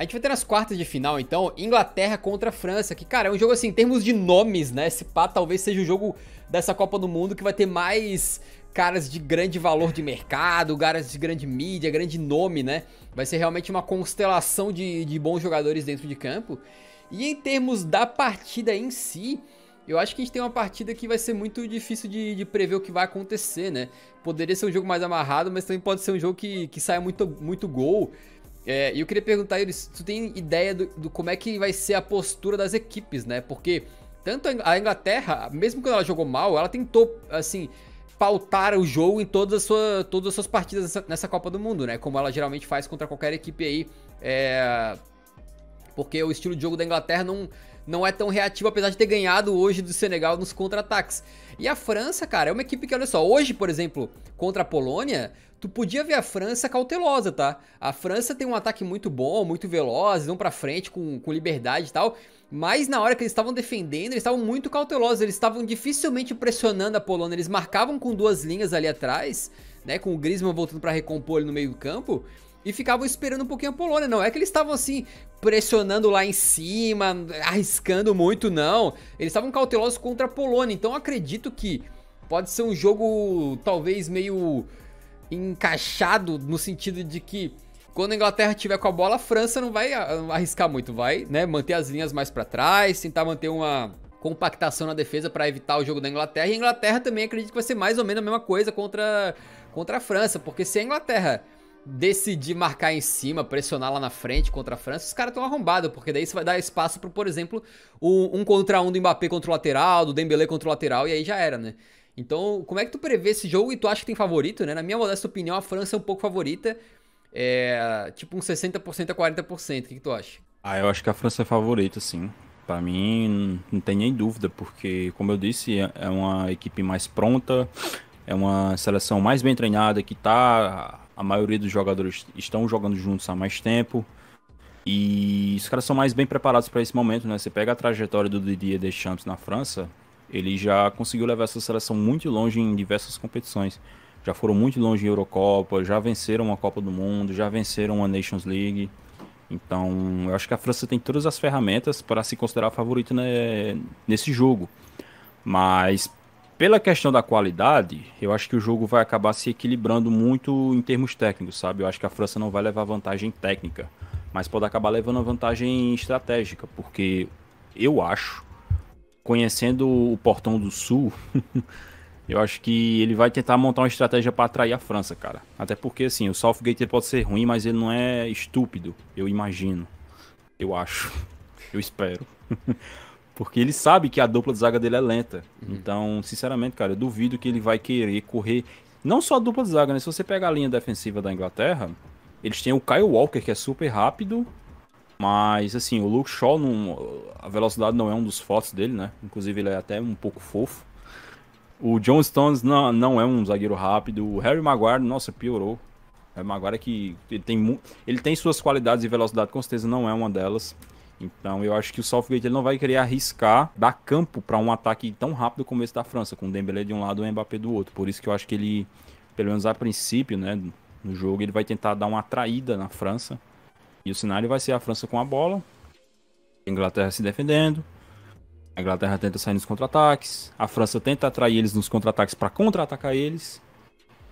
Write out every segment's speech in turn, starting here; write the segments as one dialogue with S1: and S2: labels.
S1: A gente vai ter nas quartas de final, então, Inglaterra contra França, que, cara, é um jogo assim, em termos de nomes, né? Esse pá talvez seja o jogo dessa Copa do Mundo que vai ter mais caras de grande valor de mercado, caras de grande mídia, grande nome, né? Vai ser realmente uma constelação de, de bons jogadores dentro de campo. E em termos da partida em si, eu acho que a gente tem uma partida que vai ser muito difícil de, de, prever o que vai acontecer, né? Poderia ser um jogo mais amarrado, mas também pode ser um jogo que, que saia muito, muito gol. É, e eu queria perguntar a eles, tu tem ideia do, do, como é que vai ser a postura das equipes, né? Porque tanto a Inglaterra, mesmo quando ela jogou mal, ela tentou, assim, pautar o jogo em todas as, sua, todas as suas partidas nessa, nessa, Copa do Mundo, né? Como ela geralmente faz contra qualquer equipe aí. É... Porque o estilo de jogo da Inglaterra não, não é tão reativo, apesar de ter ganhado hoje do Senegal nos contra-ataques. E a França, cara, é uma equipe que, olha só, hoje, por exemplo, contra a Polônia, tu podia ver a França cautelosa, tá? A França tem um ataque muito bom, muito veloz, vão pra frente com, com liberdade e tal, mas na hora que eles estavam defendendo, eles estavam muito cautelosos, eles estavam dificilmente pressionando a Polônia, eles marcavam com duas linhas ali atrás, né, com o Griezmann voltando para recompor ele no meio do campo, e ficavam esperando um pouquinho a Polônia. Não é que eles estavam assim, pressionando lá em cima, arriscando muito, não. Eles estavam cautelosos contra a Polônia. Então acredito que pode ser um jogo talvez meio encaixado no sentido de que quando a Inglaterra tiver com a bola, a França não vai arriscar muito, vai, né, manter as linhas mais para trás, tentar manter uma compactação na defesa para evitar o jogo da Inglaterra. E a Inglaterra também acredito que vai ser mais ou menos a mesma coisa contra contra a França, porque se a Inglaterra decidir marcar em cima, pressionar lá na frente contra a França, os caras estão arrombados, porque daí você vai dar espaço para, por exemplo, o, um contra um do Mbappé contra o lateral, do Dembélé contra o lateral, e aí já era, né? Então, como é que tu prevê esse jogo e tu acha que tem favorito, né? Na minha modesta opinião, a França é um pouco favorita, é, tipo uns um 60% a 40%. O que, que tu acha?
S2: Ah, eu acho que a França é favorita, sim. Para mim, não tem nem dúvida, porque, como eu disse, é, é uma equipe mais pronta, é uma seleção mais bem treinada, que tá a maioria dos jogadores estão jogando juntos há mais tempo. E os caras são mais bem preparados para esse momento, né? Você pega a trajetória do Didier Deschamps na França, ele já conseguiu levar essa seleção muito longe em diversas competições. Já foram muito longe em Eurocopa, já venceram uma Copa do Mundo, já venceram a Nations League. Então, eu acho que a França tem todas as ferramentas para se considerar favorita né, nesse jogo. Mas pela questão da qualidade, eu acho que o jogo vai acabar se equilibrando muito em termos técnicos, sabe? Eu acho que a França não vai levar vantagem técnica, mas pode acabar levando vantagem estratégica, porque eu acho, conhecendo o Portão do Sul, eu acho que ele vai tentar montar uma estratégia para atrair a França, cara. Até porque, assim, o Southgate pode ser ruim, mas ele não é estúpido, eu imagino. Eu acho. Eu espero. Porque ele sabe que a dupla de zaga dele é lenta. Uhum. Então, sinceramente, cara, eu duvido que ele vai querer correr. Não só a dupla de zaga, né? Se você pegar a linha defensiva da Inglaterra, eles têm o Kyle Walker, que é super rápido. Mas, assim, o Luke Shaw, não... a velocidade não é um dos fortes dele, né? Inclusive, ele é até um pouco fofo. O John Stones não, não é um zagueiro rápido. O Harry Maguire, nossa, piorou. O Harry Maguire é que ele tem, ele tem suas qualidades e velocidade, com certeza não é uma delas. Então eu acho que o Southgate ele não vai querer arriscar dar campo para um ataque tão rápido como esse da França, com o Dembélé de um lado e o Mbappé do outro. Por isso que eu acho que ele, pelo menos a princípio, né, no jogo, ele vai tentar dar uma traída na França. E o cenário vai ser a França com a bola, a Inglaterra se defendendo, a Inglaterra tenta sair nos contra-ataques, a França tenta atrair eles nos contra-ataques para contra-atacar eles.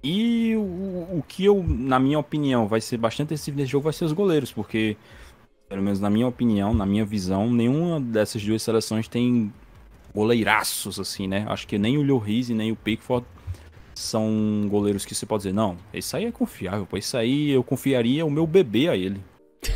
S2: E o, o que eu, na minha opinião, vai ser bastante decisivo nesse jogo vai ser os goleiros, porque pelo menos na minha opinião, na minha visão, nenhuma dessas duas seleções tem goleiraços, assim, né? Acho que nem o Lloris e nem o Pickford são goleiros que você pode dizer, não, esse aí é confiável, pô, esse aí eu confiaria o meu bebê a ele.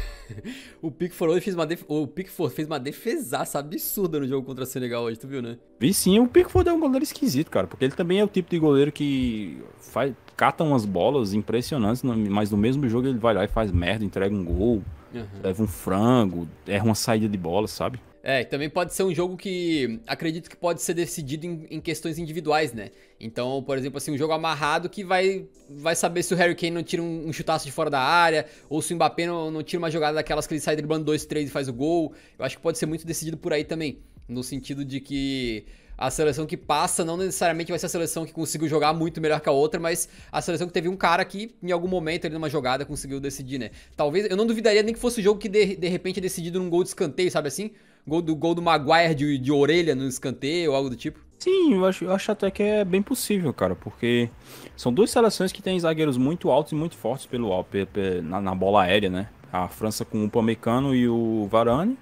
S1: o Pickford fez uma def... o Pickford fez uma defesaça absurda no jogo contra o Senegal hoje, tu viu, né?
S2: Vi sim, o Pickford é um goleiro esquisito, cara, porque ele também é o tipo de goleiro que faz cata umas bolas impressionantes, mas no mesmo jogo ele vai lá e faz merda, entrega um gol. Uhum. Leva um frango, erra uma saída de bola, sabe?
S1: É, também pode ser um jogo que acredito que pode ser decidido em, em, questões individuais, né? Então, por exemplo, assim, um jogo amarrado que vai, vai saber se o Harry Kane não tira um, um chutaço de fora da área, ou se o Mbappé não, não tira uma jogada daquelas que ele sai driblando 2, 3 e faz o gol. Eu acho que pode ser muito decidido por aí também. No sentido de que a seleção que passa não necessariamente vai ser a seleção que conseguiu jogar muito melhor que a outra, mas a seleção que teve um cara que, em algum momento, ali numa jogada, conseguiu decidir, né? Talvez, eu não duvidaria nem que fosse o um jogo que, de, de repente, é decidido num gol de escanteio, sabe assim? Gol do, gol do Maguire de, de orelha no escanteio ou
S2: algo do tipo. Sim, eu acho, eu acho até que é bem possível, cara, porque são duas seleções que têm zagueiros muito altos e muito fortes pelo, pelo na, na bola aérea, né? A França com o Pamecano e o Varane,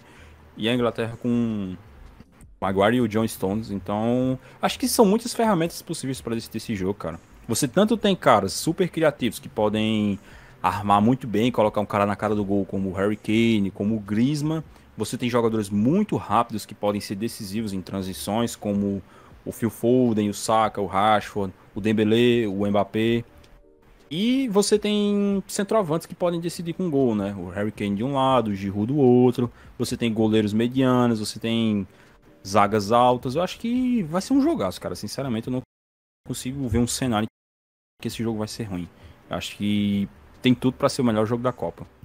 S2: e a Inglaterra com Maguire e o John Stones. Então, acho que são muitas ferramentas possíveis para decidir esse jogo, cara. Você tanto tem caras super criativos que podem armar muito bem, colocar um cara na cara do gol, como o Harry Kane, como o Grisma. Você tem jogadores muito rápidos que podem ser decisivos em transições, como o Phil Foden, o Saka, o Rashford, o Dembele, o Mbappé. E você tem centroavantes que podem decidir com gol, né? O Harry Kane de um lado, o Giroud do outro. Você tem goleiros medianos, você tem zagas altas. Eu acho que vai ser um jogaço, cara. Sinceramente, eu não consigo ver um cenário que esse jogo vai ser ruim. Eu acho que tem tudo para ser o melhor jogo da Copa.